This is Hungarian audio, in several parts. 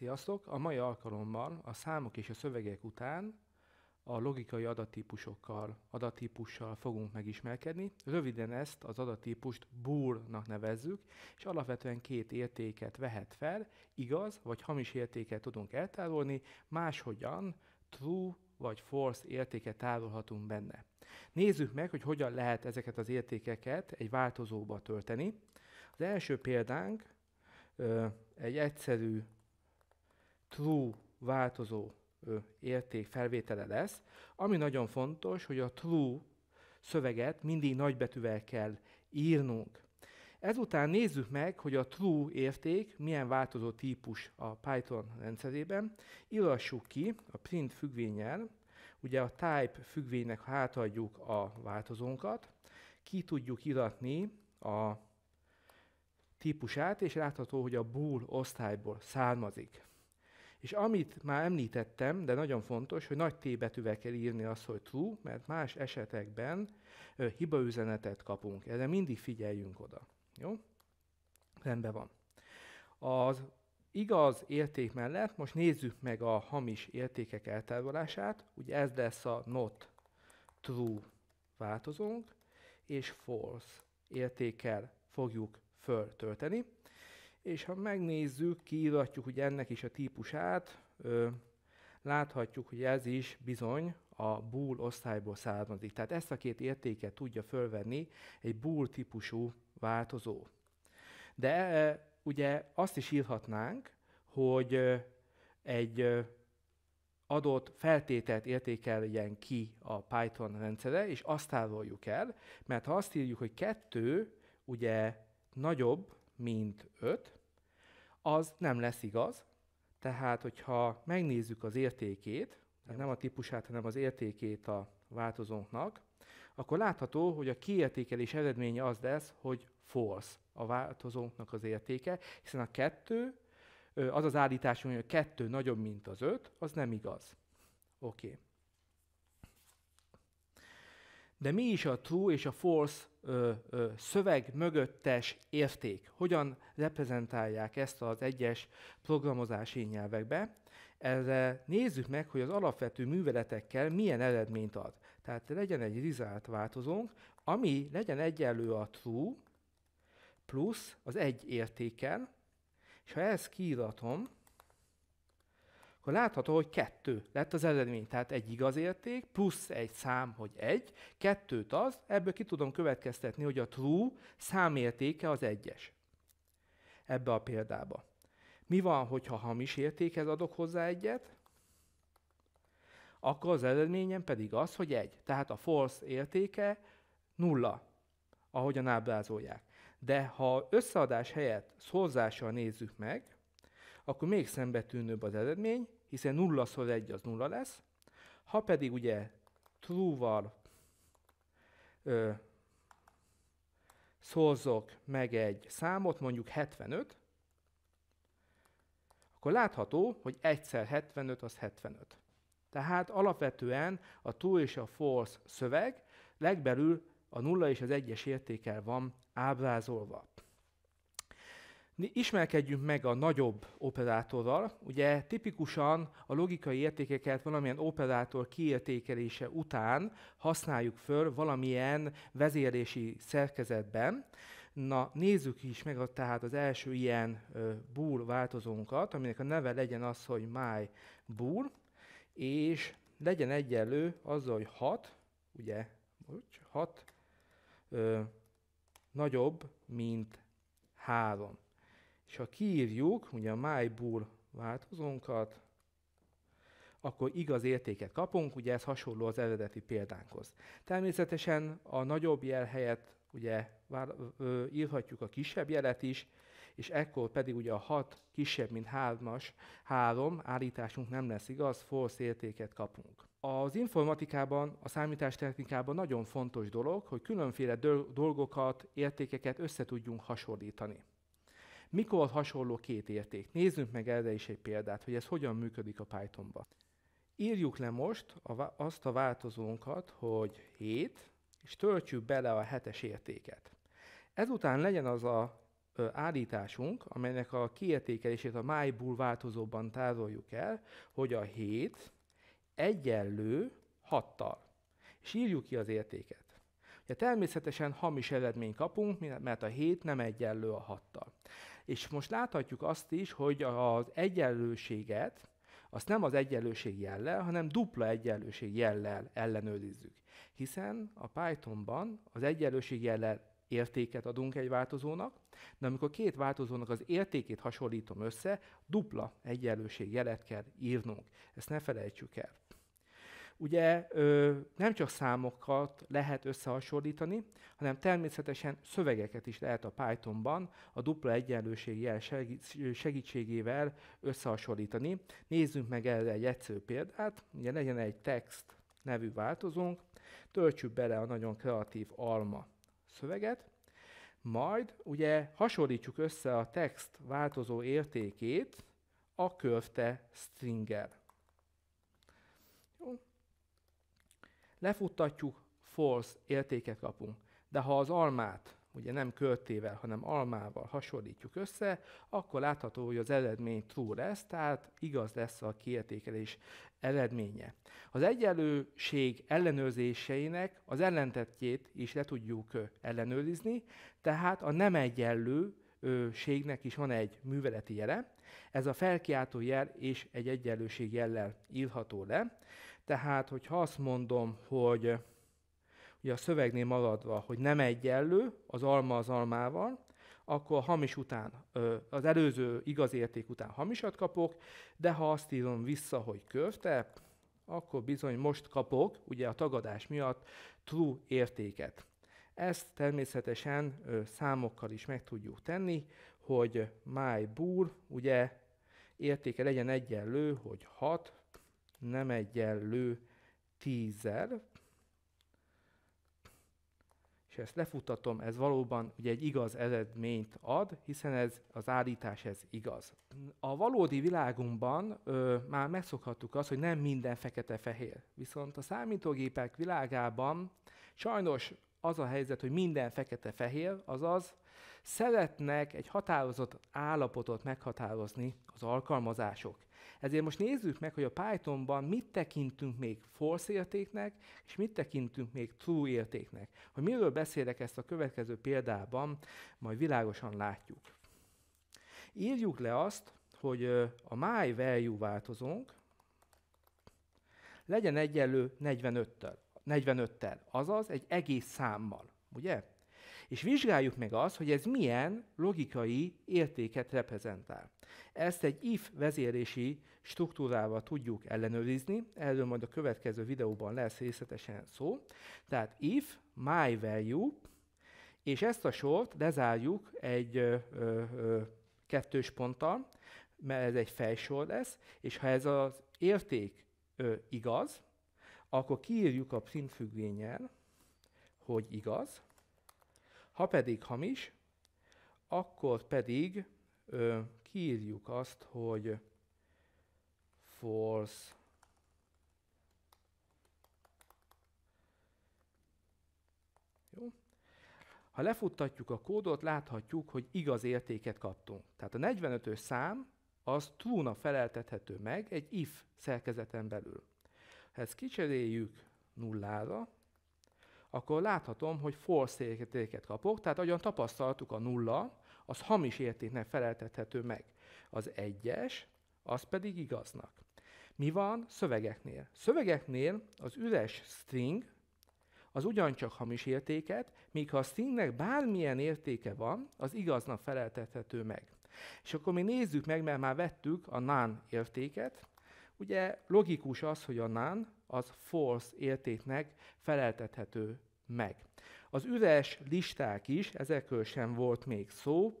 Sziasztok! A mai alkalommal a számok és a szövegek után a logikai adattípusokkal, adattípussal fogunk megismerkedni. Röviden ezt az adattípust boolnak nevezzük, és alapvetően két értéket vehet fel, igaz vagy hamis értéket tudunk eltárolni, máshogyan true vagy false értéket tárolhatunk benne. Nézzük meg, hogy hogyan lehet ezeket az értékeket egy változóba tölteni. Az első példánk egy egyszerű true változó érték felvétele lesz. Ami nagyon fontos, hogy a true szöveget mindig nagybetűvel kell írnunk. Ezután nézzük meg, hogy a true érték milyen változó típus a Python rendszerében. Írassuk ki a print függvényel, ugye a type függvénynek hátadjuk a változónkat, ki tudjuk iratni a típusát, és látható, hogy a bool osztályból származik. És amit már említettem, de nagyon fontos, hogy nagy tébetűvel kell írni azt, hogy true, mert más esetekben ö, hibaüzenetet kapunk. Erre mindig figyeljünk oda. Jó? Rendben van. Az igaz érték mellett most nézzük meg a hamis értékek eltávolását. Ugye ez lesz a not true változónk, és false értékkel fogjuk föltölteni és ha megnézzük, kiíratjuk ugye ennek is a típusát, ö, láthatjuk, hogy ez is bizony a bool osztályból származik. Tehát ezt a két értéket tudja fölvenni egy bool típusú változó. De ö, ugye azt is írhatnánk, hogy ö, egy ö, adott feltételt értékeljen ki a Python rendszere, és azt tároljuk el, mert ha azt írjuk, hogy kettő ugye nagyobb, mint 5, az nem lesz igaz. Tehát, hogyha megnézzük az értékét, tehát nem a típusát, hanem az értékét a változónknak, akkor látható, hogy a kiértékelés eredménye az lesz, hogy false a változónknak az értéke, hiszen a kettő, az az állítás, hogy a kettő nagyobb, mint az öt, az nem igaz. Oké. Okay. De mi is a true és a false ö, ö, szöveg mögöttes érték, hogyan reprezentálják ezt az egyes programozási nyelvekbe. Erre nézzük meg, hogy az alapvető műveletekkel milyen eredményt ad. Tehát legyen egy result változónk, ami legyen egyenlő a true plusz az egy értéken, és ha ezt kiíratom, akkor látható, hogy kettő lett az eredmény. Tehát egy igaz érték, plusz egy szám, hogy egy, kettőt az, ebből ki tudom következtetni, hogy a true számértéke az egyes. Ebbe a példába. Mi van, hogyha hamis értékhez adok hozzá egyet? Akkor az eredményem pedig az, hogy egy. Tehát a false értéke nulla, ahogyan ábrázolják. De ha összeadás helyett szorzással nézzük meg, akkor még szembetűnőbb az eredmény, hiszen 0 szor 1 az 0 lesz. Ha pedig ugye true-val ö, szorzok meg egy számot, mondjuk 75, akkor látható, hogy egyszer 75 az 75. Tehát alapvetően a true és a false szöveg legbelül a 0 és az 1-es van ábrázolva. Ismerkedjünk meg a nagyobb operátorral. Ugye tipikusan a logikai értékeket valamilyen operátor kiértékelése után használjuk föl valamilyen vezérési szerkezetben. Na, nézzük is meg a, tehát az első ilyen bool változónkat, aminek a neve legyen az, hogy my bool, és legyen egyenlő azzal, hogy 6, ugye, 6 nagyobb, mint 3. És ha kiírjuk ugye a my változónkat, akkor igaz értéket kapunk, ugye ez hasonló az eredeti példánkhoz. Természetesen a nagyobb jel helyett ugye írhatjuk a kisebb jelet is, és ekkor pedig ugye a 6 kisebb, mint 3-as, 3 állításunk nem lesz igaz, false értéket kapunk. Az informatikában, a számítástechnikában nagyon fontos dolog, hogy különféle dolgokat, értékeket össze tudjunk hasonlítani. Mikor hasonló két érték? Nézzünk meg erre is egy példát, hogy ez hogyan működik a Pythonban. Írjuk le most a, azt a változónkat, hogy 7, és töltjük bele a 7-es értéket. Ezután legyen az a ö, állításunk, amelynek a kiértékelését a MyBull változóban tároljuk el, hogy a 7 egyenlő 6-tal. És írjuk ki az értéket. Ugye természetesen hamis eredményt kapunk, mert a 7 nem egyenlő a 6-tal. És most láthatjuk azt is, hogy az egyenlőséget, azt nem az egyenlőség jellel, hanem dupla egyenlőség jellel ellenőrizzük. Hiszen a Pythonban az egyenlőség jellel értéket adunk egy változónak, de amikor két változónak az értékét hasonlítom össze, dupla egyenlőség jelet kell írnunk. Ezt ne felejtsük el ugye ö, nem csak számokat lehet összehasonlítani, hanem természetesen szövegeket is lehet a Pythonban a dupla egyenlőség jel segítségével összehasonlítani. Nézzünk meg erre egy egyszerű példát, ugye legyen egy text nevű változónk, töltsük bele a nagyon kreatív alma szöveget, majd ugye hasonlítsuk össze a text változó értékét a körte stringgel. Lefuttatjuk, false értéket kapunk. De ha az almát, ugye nem költével, hanem almával hasonlítjuk össze, akkor látható, hogy az eredmény true lesz, tehát igaz lesz a kiértékelés eredménye. Az egyenlőség ellenőrzéseinek az ellentetjét is le tudjuk ellenőrizni, tehát a nem egyenlő ségnek is van egy műveleti jele. Ez a felkiáltó jel és egy egyenlőség jellel írható le. Tehát, hogyha azt mondom, hogy ugye a szövegnél maradva, hogy nem egyenlő az alma az almával, akkor a hamis után, az előző igaz érték után hamisat kapok, de ha azt írom vissza, hogy körte, akkor bizony most kapok, ugye a tagadás miatt true értéket. Ezt természetesen ö, számokkal is meg tudjuk tenni, hogy my bull, ugye értéke legyen egyenlő, hogy 6 nem egyenlő tízzel, és ezt lefutatom, ez valóban ugye egy igaz eredményt ad, hiszen ez az állítás ez igaz. A valódi világunkban ö, már megszokhattuk azt, hogy nem minden fekete-fehér. Viszont a számítógépek világában sajnos az a helyzet, hogy minden fekete-fehér, azaz szeretnek egy határozott állapotot meghatározni az alkalmazások. Ezért most nézzük meg, hogy a Pythonban mit tekintünk még false értéknek, és mit tekintünk még true értéknek. Hogy miről beszélek ezt a következő példában, majd világosan látjuk. Írjuk le azt, hogy a my value változónk legyen egyenlő 45-tel. 45-tel, azaz egy egész számmal, ugye? És vizsgáljuk meg azt, hogy ez milyen logikai értéket reprezentál. Ezt egy if vezérési struktúrával tudjuk ellenőrizni, erről majd a következő videóban lesz részletesen szó. Tehát if my value, és ezt a sort lezárjuk egy ö, ö, ö, kettős ponttal, mert ez egy fejsor lesz, és ha ez az érték ö, igaz, akkor kiírjuk a print függvényel, hogy igaz, ha pedig hamis, akkor pedig ö, kiírjuk azt, hogy false Jó. Ha lefuttatjuk a kódot, láthatjuk, hogy igaz értéket kaptunk. Tehát a 45-ös szám az true-na feleltethető meg egy if szerkezeten belül. Ha ezt kicseréljük nullára, akkor láthatom, hogy false értéket kapok, tehát ahogyan tapasztaltuk a nulla, az hamis értéknek feleltethető meg. Az egyes, az pedig igaznak. Mi van szövegeknél? Szövegeknél az üres string az ugyancsak hamis értéket, míg ha a stringnek bármilyen értéke van, az igaznak feleltethető meg. És akkor mi nézzük meg, mert már vettük a nán értéket, Ugye logikus az, hogy a nán az false értéknek feleltethető meg. Az üres listák is, ezekről sem volt még szó,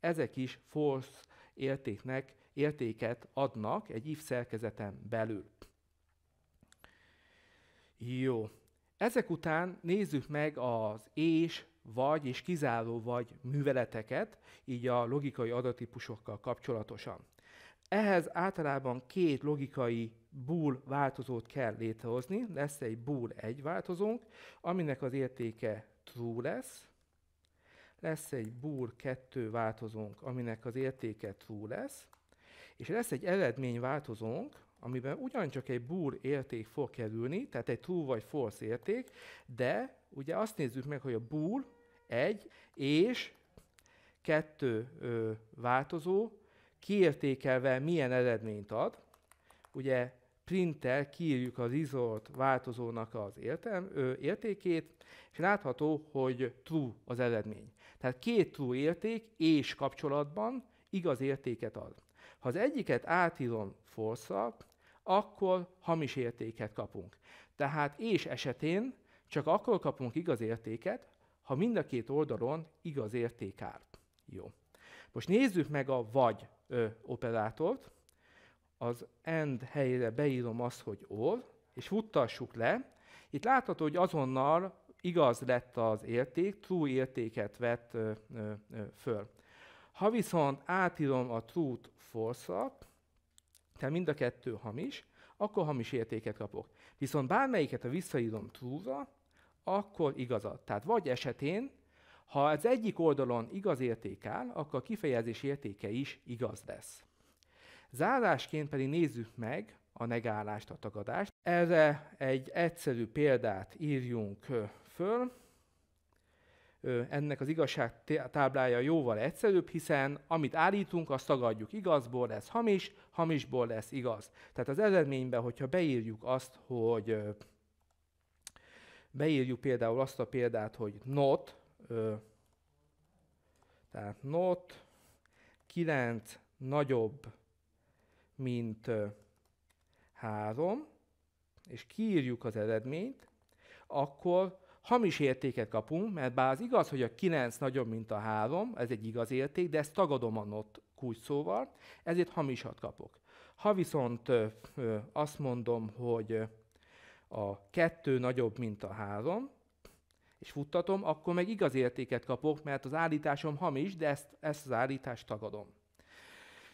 ezek is false értéknek értéket adnak egy if szerkezeten belül. Jó. Ezek után nézzük meg az és, vagy és kizáró vagy műveleteket, így a logikai adatípusokkal kapcsolatosan. Ehhez általában két logikai bool változót kell létrehozni. Lesz egy bool egy változónk, aminek az értéke true lesz. Lesz egy bool 2 változónk, aminek az értéke true lesz. És lesz egy eredmény változónk, amiben ugyancsak egy bool érték fog kerülni, tehát egy true vagy false érték, de ugye azt nézzük meg, hogy a bool 1 és 2 változó kiértékelve milyen eredményt ad. Ugye printtel kiírjuk az result változónak az értelm, ö, értékét, és látható, hogy true az eredmény. Tehát két true érték és kapcsolatban igaz értéket ad. Ha az egyiket átírom false akkor hamis értéket kapunk. Tehát és esetén csak akkor kapunk igaz értéket, ha mind a két oldalon igaz érték áll. Jó. Most nézzük meg a vagy ö, operátort, az end helyére beírom azt, hogy or, és futtassuk le. Itt látható, hogy azonnal igaz lett az érték, true értéket vett ö, ö, ö, föl. Ha viszont átírom a true-t false tehát mind a kettő hamis, akkor hamis értéket kapok. Viszont bármelyiket, ha visszaírom true-ra, akkor igazat. Tehát vagy esetén ha az egyik oldalon igaz érték áll, akkor a kifejezés értéke is igaz lesz. Zárásként pedig nézzük meg a negálást, a tagadást. Erre egy egyszerű példát írjunk föl. Ennek az igazság táblája jóval egyszerűbb, hiszen amit állítunk, azt tagadjuk. Igazból lesz hamis, hamisból lesz igaz. Tehát az eredményben, hogyha beírjuk azt, hogy beírjuk például azt a példát, hogy not, Ö, tehát not 9 nagyobb, mint 3, és kiírjuk az eredményt, akkor hamis értéket kapunk, mert bár az igaz, hogy a 9 nagyobb, mint a 3, ez egy igaz érték, de ezt tagadom a not kulcsszóval, ezért hamisat kapok. Ha viszont ö, ö, azt mondom, hogy a 2 nagyobb, mint a 3, és futtatom, akkor meg igaz értéket kapok, mert az állításom hamis, de ezt, ezt az állítást tagadom.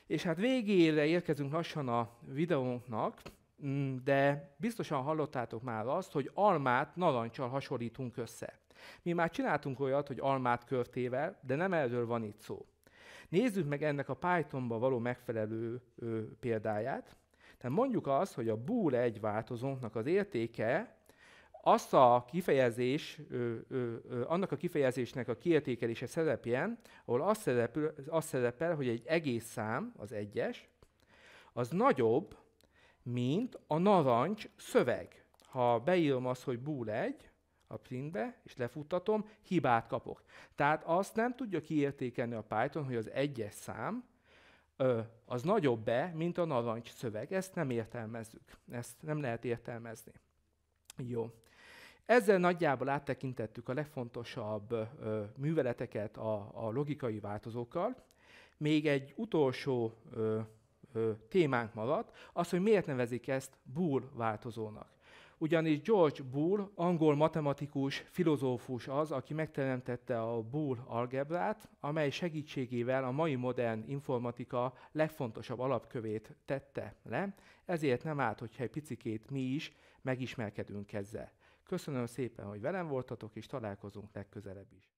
És hát végére érkezünk lassan a videónknak, mm, de biztosan hallottátok már azt, hogy almát narancsal hasonlítunk össze. Mi már csináltunk olyat, hogy almát körtével, de nem erről van itt szó. Nézzük meg ennek a Pythonba való megfelelő ö, példáját. Tehát mondjuk azt, hogy a bool egy változónknak az értéke azt a kifejezés, ö, ö, ö, annak a kifejezésnek a kiértékelése szerepjen, ahol az szerepel, az szerepel, hogy egy egész szám, az egyes, az nagyobb, mint a narancs szöveg. Ha beírom azt, hogy búl egy a printbe, és lefuttatom, hibát kapok. Tehát azt nem tudja kiértékelni a Python, hogy az egyes szám, ö, az nagyobb be, mint a narancs szöveg. Ezt nem értelmezzük. Ezt nem lehet értelmezni. Jó. Ezzel nagyjából áttekintettük a legfontosabb ö, műveleteket a, a logikai változókkal. Még egy utolsó ö, ö, témánk maradt, az, hogy miért nevezik ezt Boole változónak. Ugyanis George Boole, angol matematikus, filozófus az, aki megteremtette a Boole algebrát, amely segítségével a mai modern informatika legfontosabb alapkövét tette le, ezért nem állt, hogyha egy picikét mi is megismerkedünk ezzel. Köszönöm szépen, hogy velem voltatok, és találkozunk legközelebb is.